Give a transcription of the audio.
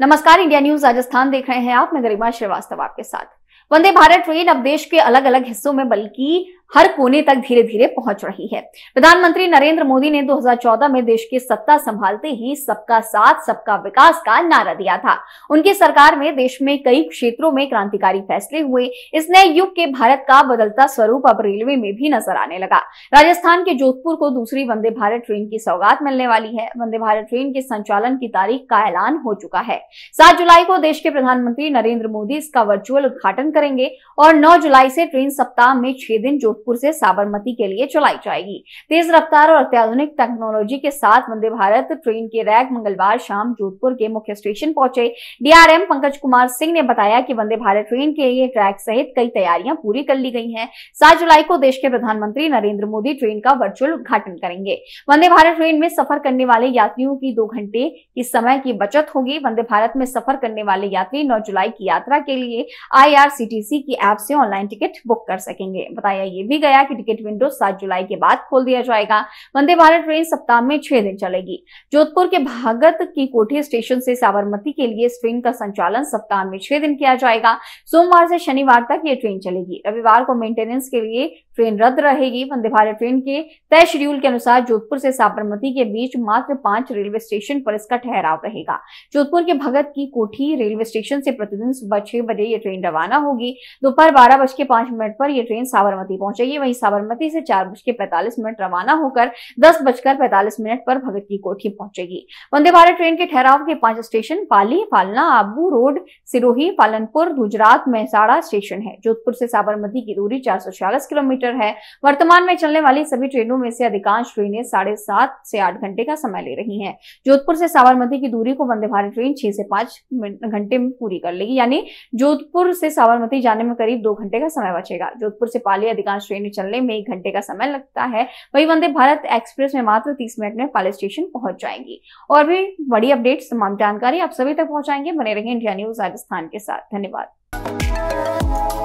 नमस्कार India news Rajasthan देख रहे हैं आप मैं गरिमा श्रीवास्तव आपके साथ वंदे भारत ट्रेन अब देश के अलग अलग हिस्सों में बल्कि हर कोने तक धीरे धीरे पहुंच रही है प्रधानमंत्री नरेंद्र मोदी ने 2014 में देश की सत्ता संभालते ही सबका साथ सबका विकास का नारा दिया था उनकी सरकार में देश में कई क्षेत्रों में क्रांतिकारी फैसले हुए इस नए युग के भारत का बदलता स्वरूप अब रेलवे में भी नजर आने लगा राजस्थान के जोधपुर को दूसरी वंदे भारत ट्रेन की सौगात मिलने वाली है वंदे भारत ट्रेन के संचालन की तारीख का ऐलान हो चुका है सात जुलाई को देश के प्रधानमंत्री नरेंद्र मोदी इसका वर्चुअल उद्घाटन करेंगे और नौ जुलाई से ट्रेन सप्ताह में छह दिन जोधपुर जोधपुर से साबरमती के लिए चलाई जाएगी तेज रफ्तार और अत्याधुनिक टेक्नोलॉजी के साथ वंदे भारत ट्रेन के रैक मंगलवार शाम जोधपुर के मुख्य स्टेशन पहुंचे डीआरएम पंकज कुमार सिंह ने बताया कि वंदे भारत ट्रेन के लिए ट्रैक सहित कई तैयारियां पूरी कर ली गई हैं सात जुलाई को देश के प्रधानमंत्री नरेंद्र मोदी ट्रेन का वर्चुअल उद्घाटन करेंगे वंदे भारत ट्रेन में सफर करने वाले यात्रियों की दो घंटे की समय की बचत होगी वंदे भारत में सफर करने वाले यात्री नौ जुलाई की यात्रा के लिए आई की ऐप से ऑनलाइन टिकट बुक कर सकेंगे बताया ये भी भी गया कि टिकट विंडो 7 जुलाई के बाद खोल दिया जाएगा वंदे भारत ट्रेन सप्ताह में छह दिन चलेगी जोधपुर के भागत की कोठी स्टेशन से साबरमती के लिए ट्रेन का संचालन सप्ताह में छह दिन किया जाएगा सोमवार से शनिवार तक ये ट्रेन चलेगी रविवार को मेंटेनेंस के लिए ट्रेन रद्द रहेगी वंदे भारत ट्रेन के तय शेड्यूल के अनुसार जोधपुर से साबरमती के बीच मात्र पांच रेलवे स्टेशन पर इसका ठहराव रहेगा जोधपुर के भगत की कोठी रेलवे स्टेशन से प्रतिदिन सुबह छह बजे ये ट्रेन रवाना होगी दोपहर बारह बज के पांच मिनट पर यह ट्रेन साबरमती पहुंच पहुंचेगी वहीं साबरमती से चार बज के पैंतालीस मिनट रवाना होकर दस बजकर पैंतालीस मिनट पर भगत की कोठी पहुंचेगी वंदे भारत ट्रेन के ठहराव के पांच station Pali Palna Abu Road Sirohi Palanpur Gujarat Mehsana station है जोधपुर से साबरमती की दूरी चार किलोमीटर है वर्तमान में चलने वाली सभी ट्रेनों में से अधिकांश ट्रेनें साढ़े सात से आठ घंटे का समय ले रही हैं जोधपुर से साबरमती की दूरी को वंदे भारत ट्रेन छह से पांच घंटे में पूरी कर लेगी यानी जोधपुर से साबरमती जाने में करीब दो घंटे का समय बचेगा जोधपुर से पाली अधिकांश ट्रेन चलने में एक घंटे का समय लगता है वही वंदे भारत एक्सप्रेस में मात्र तीस मिनट में पाले स्टेशन पहुंच जाएंगी और भी बड़ी अपडेट तमाम जानकारी आप सभी तक पहुंचाएंगे बने रहेंगे इंडिया न्यूज राजस्थान के साथ धन्यवाद